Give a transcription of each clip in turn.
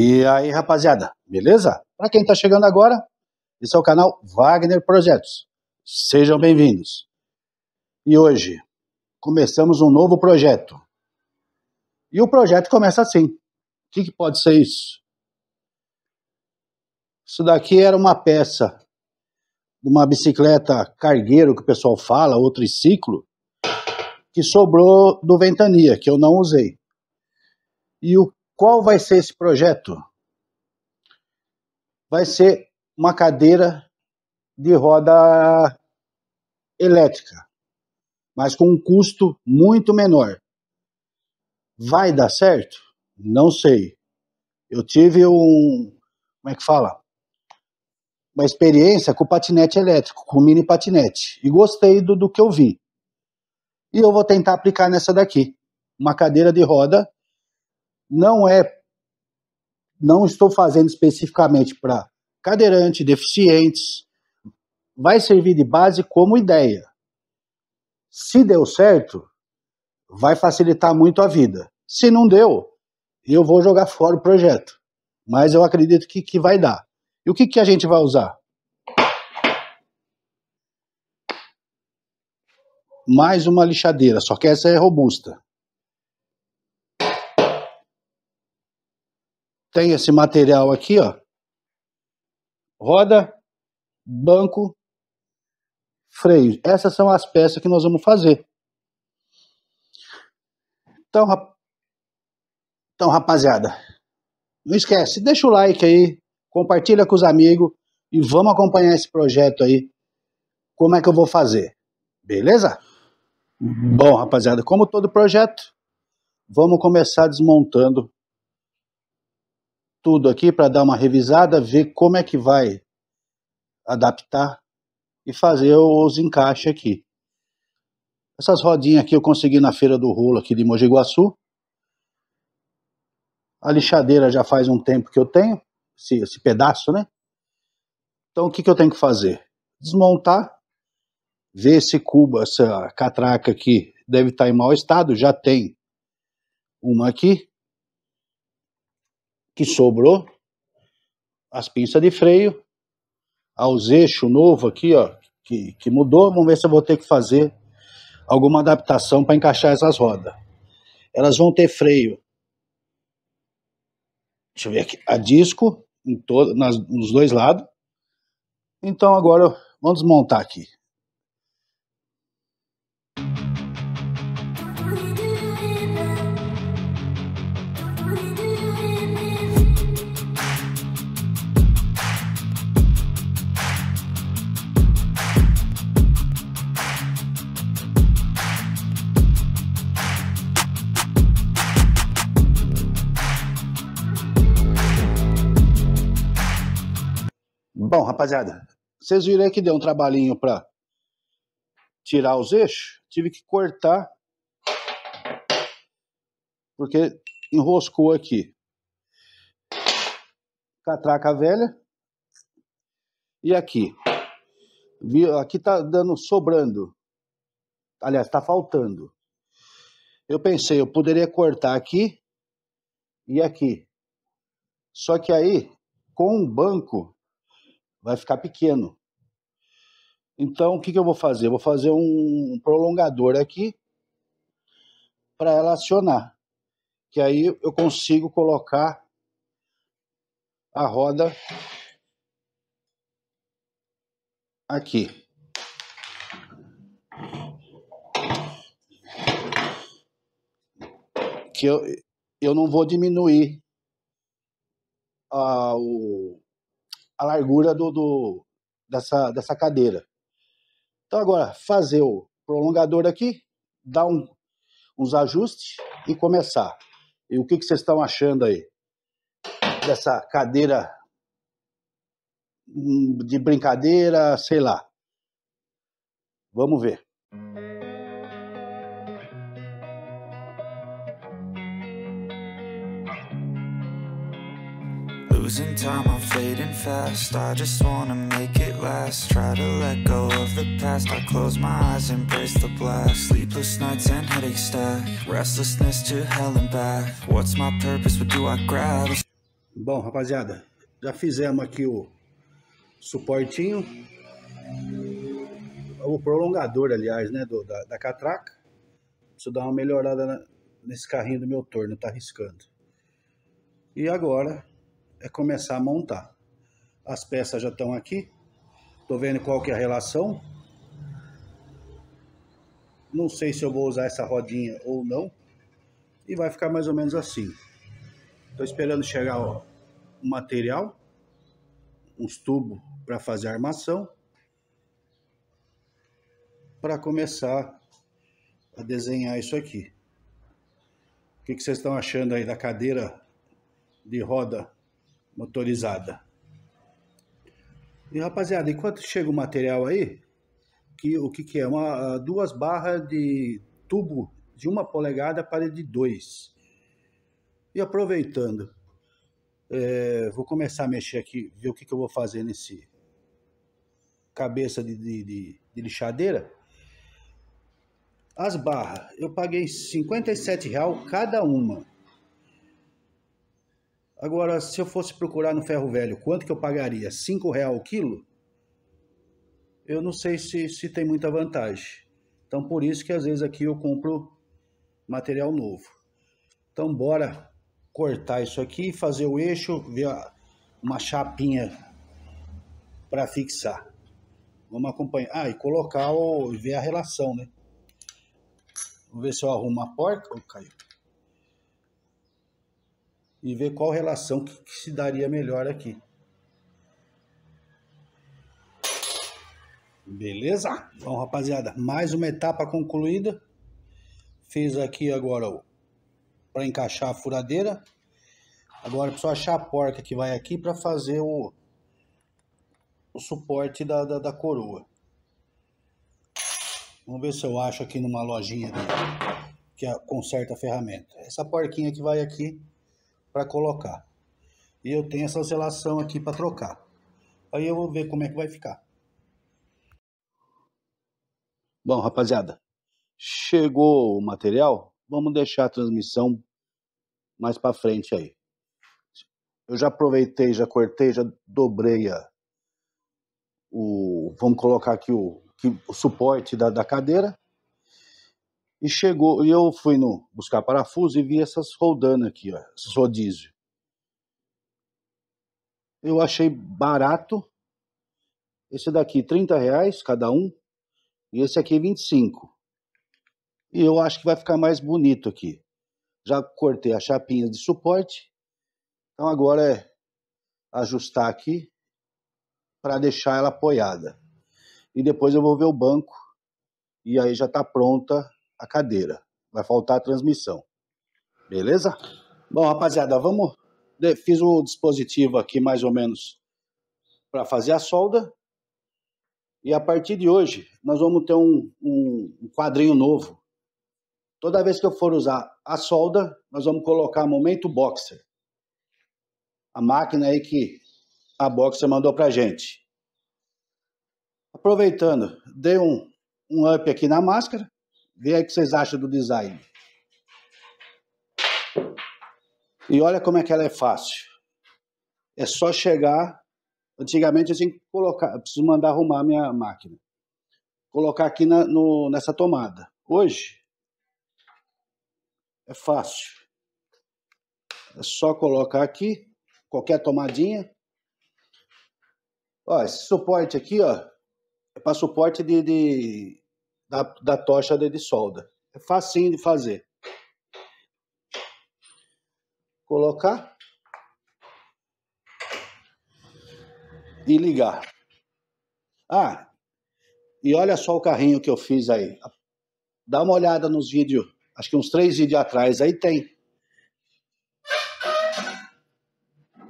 E aí, rapaziada, beleza? Para quem está chegando agora, esse é o canal Wagner Projetos. Sejam bem-vindos. E hoje começamos um novo projeto. E o projeto começa assim. O que, que pode ser isso? Isso daqui era uma peça de uma bicicleta cargueiro que o pessoal fala, ou triciclo, que sobrou do Ventania, que eu não usei. E o qual vai ser esse projeto? Vai ser uma cadeira de roda elétrica, mas com um custo muito menor. Vai dar certo? Não sei. Eu tive um. Como é que fala? Uma experiência com patinete elétrico, com mini patinete. E gostei do, do que eu vi. E eu vou tentar aplicar nessa daqui. Uma cadeira de roda não é, não estou fazendo especificamente para cadeirante, deficientes, vai servir de base como ideia. Se deu certo, vai facilitar muito a vida. Se não deu, eu vou jogar fora o projeto. Mas eu acredito que, que vai dar. E o que, que a gente vai usar? Mais uma lixadeira, só que essa é robusta. tem esse material aqui, ó. Roda, banco, freio. Essas são as peças que nós vamos fazer. Então, rap... então rapaziada, não esquece, deixa o like aí, compartilha com os amigos e vamos acompanhar esse projeto aí. Como é que eu vou fazer? Beleza? Bom, rapaziada, como todo projeto, vamos começar desmontando tudo aqui para dar uma revisada, ver como é que vai adaptar e fazer os encaixes aqui. Essas rodinhas aqui eu consegui na feira do rolo aqui de Mogi Guaçu. A lixadeira já faz um tempo que eu tenho, esse, esse pedaço, né? Então o que, que eu tenho que fazer? Desmontar, ver esse cubo, essa catraca aqui deve estar tá em mau estado, já tem uma aqui que sobrou, as pinças de freio, aos ah, eixos novo aqui, ó, que, que mudou. Vamos ver se eu vou ter que fazer alguma adaptação para encaixar essas rodas. Elas vão ter freio. Deixa eu ver aqui. A disco em todo, nas, nos dois lados. Então agora vamos desmontar aqui. Bom, rapaziada, vocês viram aí que deu um trabalhinho para tirar os eixos? Tive que cortar porque enroscou aqui. Catraca velha. E aqui. Aqui tá dando sobrando. Aliás, tá faltando. Eu pensei, eu poderia cortar aqui e aqui. Só que aí, com um banco, vai ficar pequeno. Então, o que, que eu vou fazer? Eu vou fazer um prolongador aqui para ela acionar. Que aí eu consigo colocar a roda aqui. Que eu, eu não vou diminuir a, o, a largura do, do, dessa, dessa cadeira. Então agora, fazer o prolongador aqui, dar um, uns ajustes e começar. E o que, que vocês estão achando aí? Dessa cadeira hum, de brincadeira, sei lá. Vamos ver. Losing time, I'm fading fast I just wanna make it last Try to let go of the past I close my eyes, embrace the blast Sleepless nights and headaches stack Restlessness to hell and back What's my purpose, what do I grab? Bom, rapaziada, já fizemos aqui o suportinho O prolongador, aliás, né, do, da, da catraca Preciso dar uma melhorada na, nesse carrinho do meu torno, tá riscando. e agora é começar a montar. As peças já estão aqui. Estou vendo qual que é a relação. Não sei se eu vou usar essa rodinha ou não. E vai ficar mais ou menos assim. Estou esperando chegar ó, o material. Os tubos para fazer a armação. Para começar a desenhar isso aqui. O que, que vocês estão achando aí da cadeira de roda motorizada. E rapaziada, enquanto chega o material aí, que o que, que é? Uma, ah, duas barras de tubo de uma polegada para de dois. E aproveitando, é, vou começar a mexer aqui, ver o que, que eu vou fazer nesse cabeça de, de, de, de lixadeira. As barras, eu paguei R$ 57,00 cada uma. Agora, se eu fosse procurar no ferro velho, quanto que eu pagaria? Cinco real o quilo? Eu não sei se, se tem muita vantagem. Então, por isso que às vezes aqui eu compro material novo. Então, bora cortar isso aqui, fazer o eixo, ver uma chapinha para fixar. Vamos acompanhar. Ah, e colocar o... ver a relação, né? Vou ver se eu arrumo a porta. Oh, caiu e ver qual relação que, que se daria melhor aqui. Beleza? Bom, então, rapaziada, mais uma etapa concluída. Fiz aqui agora para encaixar a furadeira. Agora preciso achar a porca que vai aqui para fazer o, o suporte da, da, da, coroa. Vamos ver se eu acho aqui numa lojinha que conserta a ferramenta. Essa porquinha que vai aqui para colocar. E eu tenho essa oscilação aqui para trocar. Aí eu vou ver como é que vai ficar. Bom, rapaziada, chegou o material. Vamos deixar a transmissão mais para frente aí. Eu já aproveitei, já cortei, já dobrei a, o, vamos colocar aqui o, o suporte da, da cadeira e chegou, e eu fui no, buscar parafuso e vi essas rodando aqui, ó, esses rodízio. Eu achei barato. Esse daqui, trinta reais cada um. E esse aqui, 25. E eu acho que vai ficar mais bonito aqui. Já cortei a chapinha de suporte. Então agora é ajustar aqui para deixar ela apoiada. E depois eu vou ver o banco. E aí já está pronta a cadeira. Vai faltar a transmissão. Beleza? Bom, rapaziada, vamos. Fiz o dispositivo aqui mais ou menos para fazer a solda. E a partir de hoje, nós vamos ter um, um, um quadrinho novo. Toda vez que eu for usar a solda, nós vamos colocar momento boxer. A máquina aí que a boxer mandou para gente. Aproveitando, dei um, um up aqui na máscara. Vê aí o que vocês acham do design. E olha como é que ela é fácil. É só chegar. Antigamente eu tinha que colocar, eu preciso mandar arrumar a minha máquina. Colocar aqui na, no, nessa tomada. Hoje é fácil. É só colocar aqui qualquer tomadinha. Ó, esse suporte aqui, ó, é para suporte de, de da, da tocha de solda. É facinho de fazer. Colocar e ligar. Ah, e olha só o carrinho que eu fiz aí. Dá uma olhada nos vídeos, acho que uns três vídeos atrás, aí tem.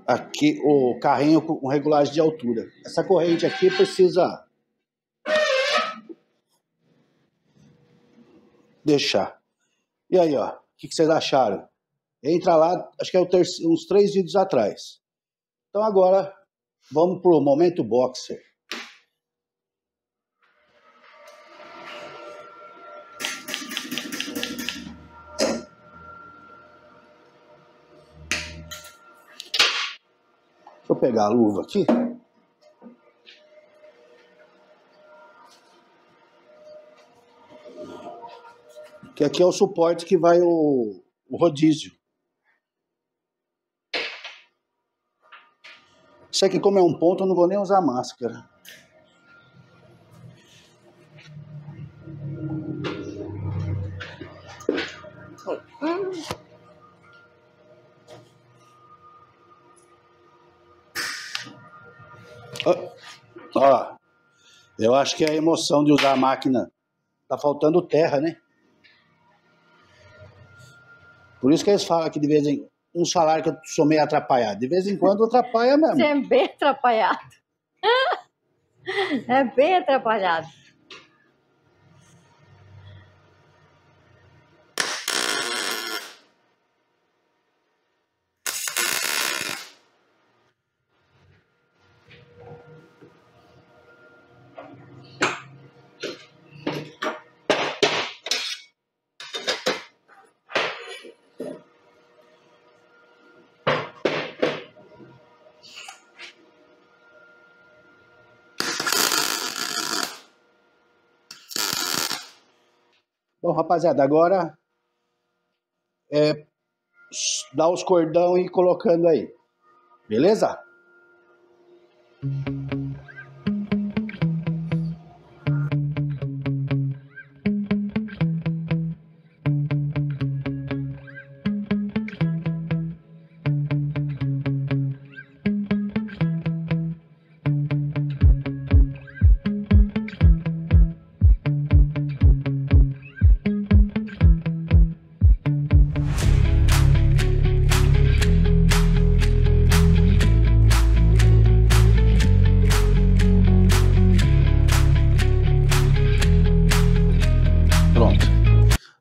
Aqui o carrinho com regulagem de altura. Essa corrente aqui precisa deixar. E aí, ó, o que, que, vocês acharam? Entra lá, acho que é o terceiro, uns três vídeos atrás. Então agora vamos pro momento boxer. Deixa eu pegar a luva aqui. que aqui é o suporte que vai o, o rodízio. Isso aqui, como é um ponto, eu não vou nem usar máscara. Ó, eu acho que é a emoção de usar a máquina. Tá faltando terra, né? Por isso que eles falam que de vez em uns salário que eu sou meio atrapalhado. De vez em quando atrapalha mesmo. Você é bem atrapalhado. é bem atrapalhado. Então, rapaziada, agora é dar os cordão e ir colocando aí. Beleza?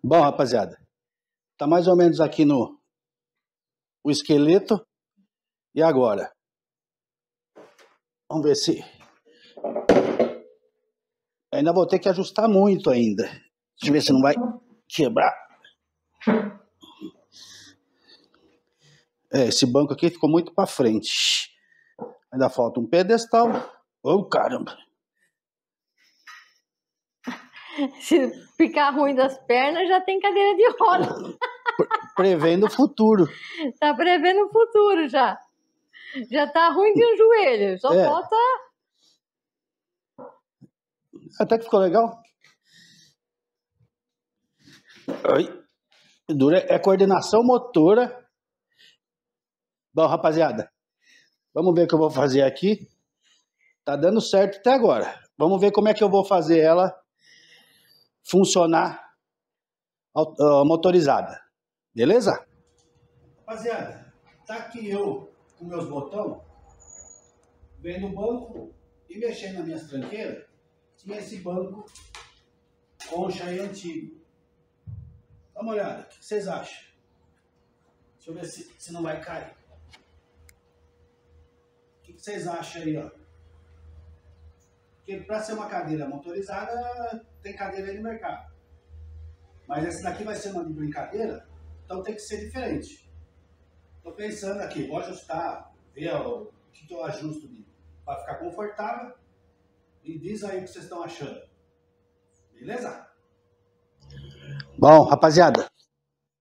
Bom, rapaziada, tá mais ou menos aqui no o esqueleto. E agora? Vamos ver se... Ainda vou ter que ajustar muito ainda. Deixa eu ver se não vai quebrar. É, esse banco aqui ficou muito para frente. Ainda falta um pedestal. Ô, oh, caramba! Se ficar ruim das pernas, já tem cadeira de roda. Prevendo o futuro. Tá prevendo o futuro já. Já tá ruim de um joelho. Só é. falta. Até que ficou legal. Ai. Dura é coordenação motora. Bom, rapaziada. Vamos ver o que eu vou fazer aqui. Tá dando certo até agora. Vamos ver como é que eu vou fazer ela funcionar ah, motorizada. Beleza? Rapaziada, tá aqui eu com meus botões, vendo no banco e mexendo nas minhas tranqueiras, tinha esse banco concha aí antigo. Dá uma olhada, o que vocês acham? Deixa eu ver se, se não vai cair. O que vocês acham aí, ó? Porque para ser uma cadeira motorizada, tem cadeira aí no mercado. Mas essa daqui vai ser uma de brincadeira, então tem que ser diferente. Estou pensando aqui, vou ajustar, ver o que eu ajusto para ficar confortável e diz aí o que vocês estão achando. Beleza? Bom, rapaziada,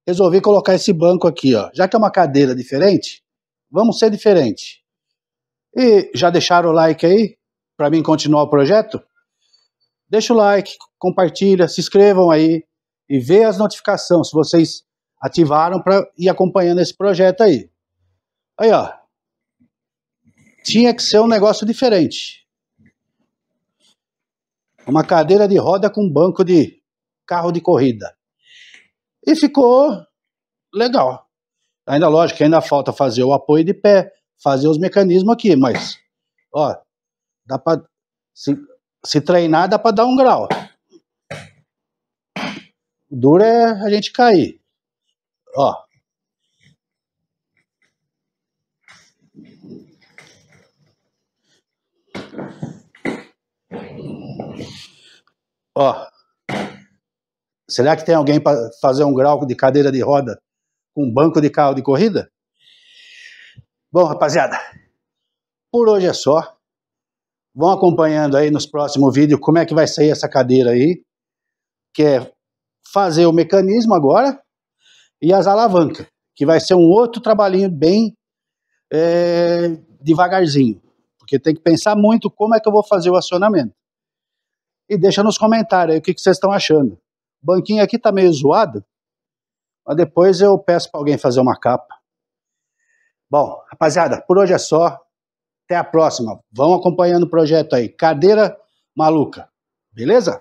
resolvi colocar esse banco aqui, ó. Já que é uma cadeira diferente, vamos ser diferente. E já deixaram o like aí? para mim continuar o projeto, deixa o like, compartilha, se inscrevam aí e vê as notificações se vocês ativaram para ir acompanhando esse projeto aí. Aí, ó. Tinha que ser um negócio diferente. Uma cadeira de roda com banco de carro de corrida. E ficou legal. Ainda lógico ainda falta fazer o apoio de pé, fazer os mecanismos aqui, mas ó, Dá para se, se treinar, dá para dar um grau. O duro é a gente cair. Ó. Ó. Será que tem alguém para fazer um grau de cadeira de roda com um banco de carro de corrida? Bom, rapaziada, por hoje é só. Vão acompanhando aí nos próximos vídeos como é que vai sair essa cadeira aí, que é fazer o mecanismo agora e as alavancas, que vai ser um outro trabalhinho bem é, devagarzinho, porque tem que pensar muito como é que eu vou fazer o acionamento. E deixa nos comentários aí o que, que vocês estão achando. O banquinho aqui tá meio zoado, mas depois eu peço para alguém fazer uma capa. Bom, rapaziada, por hoje é só. Até a próxima. Vão acompanhando o projeto aí. Cadeira maluca. Beleza?